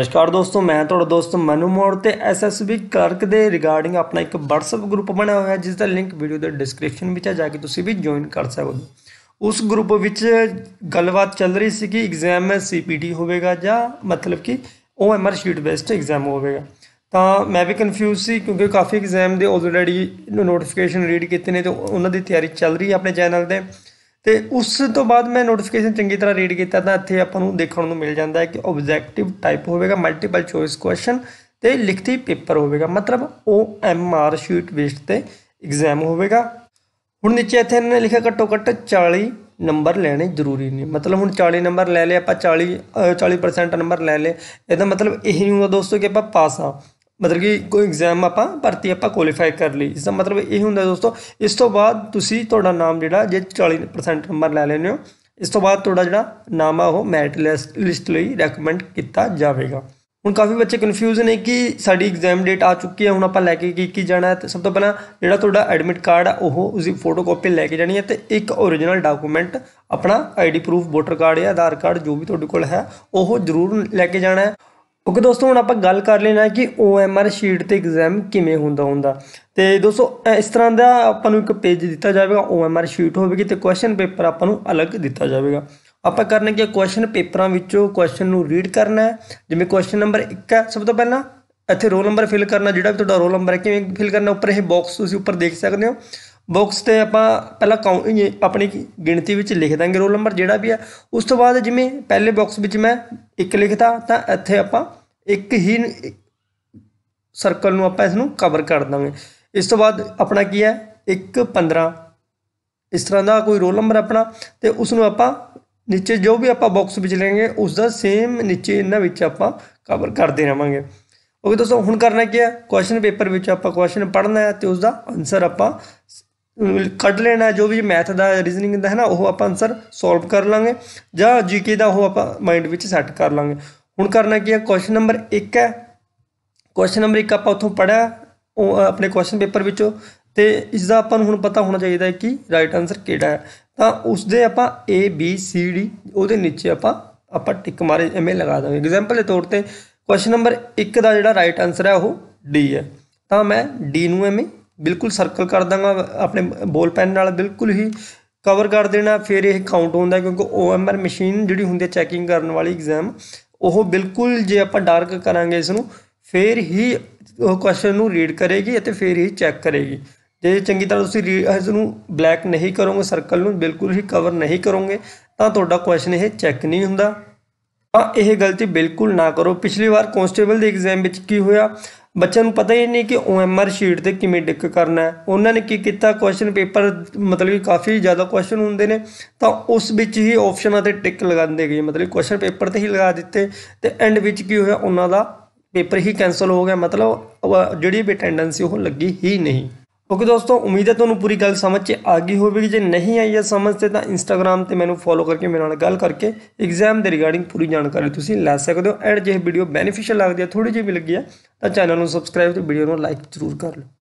ਨਮਸਕਾਰ ਦੋਸਤੋ ਮੈਂ ਤੁਹਾਡਾ ਦੋਸਤ ਮਨੂ ਮੋੜ ਤੇ ਐਸਐਸਬੀ ਕਲਰਕ ਦੇ ਰਿਗਾਰਡਿੰਗ ਆਪਣਾ ਇੱਕ WhatsApp ਗਰੁੱਪ ਬਣਾਇਆ ਹੋਇਆ ਹੈ ਜਿਸ ਦਾ ਲਿੰਕ ਵੀਡੀਓ ਦੇ ਡਿਸਕ੍ਰਿਪਸ਼ਨ ਵਿੱਚ ਹੈ ਜਾ ਕੇ ਤੁਸੀਂ ਵੀ ਜੁਆਇਨ ਕਰ ਸਕਦੇ ਹੋ ਉਸ ਗਰੁੱਪ ਵਿੱਚ ਗੱਲਬਾਤ ਚੱਲ ਰਹੀ ਸੀ ਕਿ ਐਗਜ਼ਾਮ ਸੀਪੀਟੀ ਹੋਵੇਗਾ ਜਾਂ ਮਤਲਬ ਕਿ ਓਐਮਆਰ ਸ਼ੀਟ ਬੇਸਡ ਐਗਜ਼ਾਮ ਹੋਵੇਗਾ ਤਾਂ ਮੈਂ ਵੀ ਕਨਫਿਊਜ਼ ਸੀ ਕਿਉਂਕਿ ਕਾਫੀ ਐਗਜ਼ਾਮ ਦੇ ਆਲਰੇਡੀ ਨੋਟੀਫਿਕੇਸ਼ਨ ਰੀਡ ਕੀਤੇ ਨੇ ਤੇ ਉਹਨਾਂ ਦੀ ਤਿਆਰੀ ਚੱਲ ਰਹੀ ਹੈ ਆਪਣੇ ਚੈਨਲ ਤੇ ਤੇ ਉਸ ਤੋਂ ਬਾਅਦ ਮੈਂ ਨੋਟੀਫਿਕੇਸ਼ਨ ਚੰਗੀ ਤਰ੍ਹਾਂ ਰੀਡ ਕੀਤਾ ਤਾਂ ਇੱਥੇ ਆਪਾਂ ਨੂੰ ਦੇਖਣ ਨੂੰ ਮਿਲ ਜਾਂਦਾ ਹੈ ਕਿ ਆਬਜੈਕਟਿਵ ਟਾਈਪ ਹੋਵੇਗਾ ਮਲਟੀਪਲ ਚੋਇਸ ਕੁਐਸਚਨ ਤੇ ਲਿਖਤੀ ਪੇਪਰ ਹੋਵੇਗਾ ਮਤਲਬ O M R sheet based ਤੇ ਐਗਜ਼ਾਮ ਹੋਵੇਗਾ ਹੁਣ ਨੀਚੇ ਇੱਥੇ ਇਹਨਾਂ ਨੇ ਲਿਖਿਆ ਘੱਟੋ ਘੱਟ 40 ਨੰਬਰ ਲੈਣੇ ਜ਼ਰੂਰੀ ਨੇ ਮਤਲਬ ਹੁਣ 40 ਨੰਬਰ ਲੈ ਲਏ ਆਪਾਂ 40 40% ਨੰਬਰ ਲੈ ਲਏ ਇਹਦਾ ਮਤਲਬ ਇਹ ਨਹੀਂ ਹੁੰਦਾ ਦੋਸਤੋ ਕਿ ਆਪਾਂ ਪਾਸ ਆ ਮਤਲਬ ਕਿ ਕੋਈ ਐਗਜ਼ਾਮ ਆਪਾਂ ਭਰਤੀ ਆਪਾਂ ਕੁਆਲੀਫਾਈ ਕਰ ਲਈ ਇਸ ਦਾ ਮਤਲਬ ਇਹ ਹੁੰਦਾ ਦੋਸਤੋ ਇਸ ਤੋਂ ਬਾਅਦ ਤੁਸੀਂ ਤੁਹਾਡਾ ਨਾਮ ਜਿਹੜਾ ਜੇ 40% ਨੰਬਰ ਲੈ ਲੈਨੇ ਹੋ ਇਸ ਤੋਂ ਬਾਅਦ ਤੁਹਾਡਾ ਜਿਹੜਾ ਨਾਮ ਆ ਉਹ ਮੈਰਿਟ ਲਿਸਟ ਲਈ ਰეკਮੈਂਡ ਕੀਤਾ ਜਾਵੇਗਾ ਹੁਣ ਕਾਫੀ ਬੱਚੇ ਕਨਫਿਊਜ਼ ਨੇ ਕਿ ਸਾਡੀ ਐਗਜ਼ਾਮ ਡੇਟ ਆ ਚੁੱਕੀ ਹੈ ਹੁਣ ਆਪਾਂ ਲੈ ਕੇ ਕੀ ਕੀ ਜਾਣਾ ਹੈ ਤੇ ਸਭ ਤੋਂ ਪਹਿਲਾਂ ਜਿਹੜਾ ਤੁਹਾਡਾ ਐਡਮਿਟ ਕਾਰਡ ਆ ਉਹ ਉਸਦੀ ਫੋਟੋਕਾਪੀ ਲੈ ਕੇ ਜਾਣੀ ਹੈ ਤੇ ਇੱਕ origignal ਡਾਕੂਮੈਂਟ ਆਪਣਾ ਆਈਡੀ ਪ੍ਰੂਫ ਵੋਟਰ ਕਾਰਡ ਜਾਂ ਆਧਾਰ ਕਾਰਡ ਜੋ ਵੀ ਤੁਹਾਡੇ ਕੋਲ ਹੈ ਉਹ ਜ਼ਰੂਰ ਲੈ ਕੇ ਜਾਣਾ ਹੈ ਓਕੇ ਦੋਸਤੋ ਹੁਣ ਆਪਾਂ ਗੱਲ ਕਰ ਲੈਣਾ ਕਿ OMR ਸ਼ੀਟ ਤੇ ਐਗਜ਼ਾਮ ਕਿਵੇਂ ਹੁੰਦਾ ਹੁੰਦਾ ਤੇ ਦੋਸਤੋ ਇਸ ਤਰ੍ਹਾਂ ਦਾ ਆਪਾਂ ਨੂੰ ਇੱਕ ਪੇਜ ਦਿੱਤਾ ਜਾਵੇਗਾ OMR ਸ਼ੀਟ ਹੋਵੇਗੀ ਤੇ ਕੁਐਸਚਨ ਪੇਪਰ ਆਪਾਂ ਨੂੰ ਅਲੱਗ ਦਿੱਤਾ ਜਾਵੇਗਾ ਆਪਾਂ ਕਰਨਾ ਕਿ ਕੁਐਸਚਨ ਪੇਪਰਾਂ ਵਿੱਚੋਂ ਕੁਐਸਚਨ ਨੂੰ ਰੀਡ ਕਰਨਾ ਹੈ ਜਿਵੇਂ ਕੁਐਸਚਨ ਨੰਬਰ 1 ਹੈ ਸਭ ਤੋਂ ਪਹਿਲਾਂ ਇੱਥੇ ਰੋਲ ਨੰਬਰ ਫਿਲ ਕਰਨਾ ਜਿਹੜਾ ਵੀ ਤੁਹਾਡਾ ਰੋਲ ਨੰਬਰ ਹੈ ਕਿਵੇਂ ਫਿਲ ਕਰਨਾ ਉੱਪਰ ਇਹ ਬਾਕਸ ਤੁਸੀਂ ਉੱਪਰ ਦੇਖ ਸਕਦੇ ਹੋ ਬਾਕਸ ਤੇ ਆਪਾਂ ਪਹਿਲਾਂ ਆਪਣੀ ਗਿਣਤੀ ਵਿੱਚ ਲਿਖ ਦਾਂਗੇ ਰੋਲ ਨੰਬਰ ਜਿਹੜਾ ਵੀ ਆ ਉਸ ਤੋਂ ਬਾਅਦ ਜਿਵੇਂ ਪਹਿਲੇ ਬਾਕਸ ਵਿੱਚ ਮੈਂ 1 ਲਿਖਤਾ ਤਾਂ ਇੱਥੇ ਆਪਾਂ ਇੱਕ ਹੀ ਸਰਕਲ ਨੂੰ ਆਪਾਂ ਇਸ ਨੂੰ ਕਵਰ ਕਰ ਦਾਂਗੇ ਇਸ ਤੋਂ ਬਾਅਦ ਆਪਣਾ ਕੀ ਹੈ 1 15 ਇਸ ਤਰ੍ਹਾਂ ਦਾ ਕੋਈ ਰੋਲ ਨੰਬਰ ਆਪਣਾ ਤੇ ਉਸ ਨੂੰ ਆਪਾਂ ਨੀਚੇ ਜੋ ਵੀ ਆਪਾਂ ਬਾਕਸ ਵਿੱਚ ਲੈਣਗੇ ਉਸ ਦਾ ਸੇਮ ਨੀਚੇ ਇਹਨਾਂ ਵਿੱਚ ਆਪਾਂ ਕਵਰ ਕਰਦੇ ਰਵਾਂਗੇ ਓਕੇ ਦੋਸਤੋ ਹੁਣ ਕਰਨਾ ਕੀ ਹੈ ਕੁਐਸਚਨ ਪੇਪਰ ਵਿੱਚ ਆਪਾਂ ਕੁਐਸਚਨ ਪੜ੍ਹਨਾ ਹੈ ਤੇ ਉਸ ਦਾ ਆਨਸਰ ਆਪਾਂ ਕੱਢ ਲੈਣਾ ਜੋ ਵੀ ਮੈਥ ਦਾ ਰੀਜ਼ਨਿੰਗ ਦਾ ਹੈ ਨਾ ਉਹ ਆਪਾਂ ਆਨਸਰ ਸੋਲਵ ਕਰ ਲਾਂਗੇ ਜਾਂ ਜੀਕੇ ਦਾ ਉਹ ਆਪਾਂ ਮਾਈਂਡ ਵਿੱਚ ਸੈੱਟ ਕਰ ਲਾਂਗੇ ਹੁਣ ਕਰਨਾ ਕੀ ਹੈ ਕੁਐਸਚਨ ਨੰਬਰ 1 ਹੈ ਕੁਐਸਚਨ ਨੰਬਰ 1 ਆਪਾਂ ਉਥੋਂ ਪੜਿਆ ਆਪਣੇ ਕੁਐਸਚਨ ਪੇਪਰ ਵਿੱਚੋਂ ਤੇ ਇਸ ਦਾ ਆਪਾਂ ਨੂੰ ਹੁਣ ਪਤਾ ਹੋਣਾ ਚਾਹੀਦਾ ਹੈ ਕਿ ਰਾਈਟ ਆਨਸਰ ਕਿਹੜਾ ਹੈ ਤਾਂ ਉਸ ਦੇ ਆਪਾਂ A B C D ਉਹਦੇ ਨੀਚੇ ਆਪਾਂ ਆਪਾਂ ਟਿਕ ਮਾਰੇ ਐਵੇਂ ਲਗਾ ਦਾਂਗੇ ਐਗਜ਼ਾਮਪਲ ਦੇ ਤੌਰ ਤੇ ਕੁਐਸਚਨ ਨੰਬਰ 1 ਦਾ ਜਿਹੜਾ ਰਾਈਟ ਆਨਸਰ ਹੈ ਉਹ D ਹੈ ਤਾਂ ਮੈਂ D ਨੂੰ ਐਵੇਂ ਬਿਲਕੁਲ ਸਰਕਲ ਕਰ ਦਾਂਗਾ ਆਪਣੇ ਬੋਲ ਪੈਨ ਨਾਲ ਬਿਲਕੁਲ ਹੀ ਕਵਰ ਕਰ ਦੇਣਾ ਫਿਰ ਇਹ ਕਾਊਂਟ ਹੁੰਦਾ ਕਿਉਂਕਿ OMR ਮਸ਼ੀਨ ਜਿਹੜੀ ਹੁੰਦੀ ਹੈ ਚੈਕਿੰਗ ਕਰਨ ਵਾਲੀ ਐਗਜ਼ਾਮ ਉਹ ਬਿਲਕੁਲ ਜੇ ਆਪਾਂ ਡਾਰਕ ਕਰਾਂਗੇ ਇਸ ਨੂੰ ਫਿਰ ਹੀ ਉਹ ਕੁਐਸਚਨ ਨੂੰ ਰੀਡ ਕਰੇਗੀ ਅਤੇ ਫਿਰ ਹੀ ਚੈੱਕ ਕਰੇਗੀ ਜੇ ਚੰਗੀ ਤਰ੍ਹਾਂ ਤੁਸੀਂ ਇਸ ਨੂੰ ਬਲੈਕ ਨਹੀਂ ਕਰੋਗੇ ਸਰਕਲ ਨੂੰ ਬਿਲਕੁਲ ਹੀ ਕਵਰ ਨਹੀਂ ਕਰੋਗੇ ਤਾਂ ਤੁਹਾਡਾ ਕੁਐਸਚਨ ਇਹ ਚੈੱਕ ਨਹੀਂ ਹੁੰਦਾ ਤਾਂ ਇਹ ਗਲਤੀ ਬਿਲਕੁਲ ਨਾ ਕਰੋ ਪਿਛਲੀ ਵਾਰ ਕਨਸਟੇਬਲ ਦੇ ਐਗਜ਼ਾਮ ਵਿੱਚ ਕੀ ਹੋਇਆ ਬੱਚਿਆਂ ਨੂੰ ਪਤਾ ਹੀ ਨਹੀਂ ਕਿ OMR ਸ਼ੀਟ ਤੇ ਕਿਵੇਂ ਡਿੱਕ ਕਰਨਾ ਹੈ ਉਹਨਾਂ ਨੇ ਕੀ ਕੀਤਾ ਕੁਐਸਚਨ ਪੇਪਰ ਮਤਲਬ ਕਿ ਕਾਫੀ ਜ਼ਿਆਦਾ ਕੁਐਸਚਨ ਹੁੰਦੇ ਨੇ ਤਾਂ ਉਸ ਵਿੱਚ ਹੀ ਆਪਸ਼ਨਾਂ ਤੇ ਟਿਕ ਲਗਾਉਂਦੇ ਗਏ ਮਤਲਬ ਕੁਐਸਚਨ ਪੇਪਰ ਤੇ ਹੀ ਲਗਾ ਦਿੱਤੇ ਤੇ ਐਂਡ ਵਿੱਚ ਕੀ ਹੋਇਆ ਉਹਨਾਂ ਦਾ ਪੇਪਰ ਹੀ ਕੈਨਸਲ ਹੋ ਗਿਆ ਮਤਲਬ ਜਿਹੜੀ ਵੀ ਟੈਂਡੈਂਸੀ ਉਹ ਲੱਗੀ ਹੀ ਨਹੀਂ ਓਕੇ ਦੋਸਤੋ ਉਮੀਦ ਹੈ ਤੁਹਾਨੂੰ ਪੂਰੀ ਗੱਲ ਸਮਝ 'ਚ ਆ ਗਈ ਹੋਵੇਗੀ ਜੇ ਨਹੀਂ ਆਈ ਹੈ ਸਮਝ ਤੇ ਤਾਂ ਇੰਸਟਾਗ੍ਰam ਤੇ ਮੈਨੂੰ ਫੋਲੋ ਕਰਕੇ ਮੇਰੇ ਨਾਲ ਗੱਲ ਕਰਕੇ ਐਗਜ਼ਾਮ ਦੇ ਰਿਗਾਰਡਿੰਗ ਪੂਰੀ ਜਾਣਕਾਰੀ ਤੁਸੀਂ ਲੈ ਸਕਦੇ ਹੋ ਐਂਡ ਜੇ ਇਹ ਵੀਡੀਓ ਬੈਨੀਫੀਸ਼ੀਅਲ ਲੱਗਦੀ ਹੈ ਥੋੜੀ ਜਿਹੀ ਵੀ ਲੱਗੀ ਹੈ ਤਾਂ ਚੈਨਲ ਨੂੰ ਸਬਸਕ੍ਰਾਈਬ ਤੇ ਵੀਡੀਓ ਨੂੰ ਲਾਈਕ ਜ਼ਰੂਰ ਕਰ ਲਓ